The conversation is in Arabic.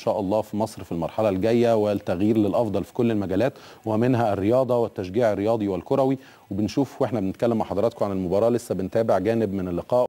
شاء الله في مصر في المرحلة الجاية والتغيير للأفضل في كل المجالات ومنها الرياضة والتشجيع الرياضي والكروي وبنشوف واحنا بنتكلم مع حضراتكم عن المباراة لسه بنتابع جانب من اللقاء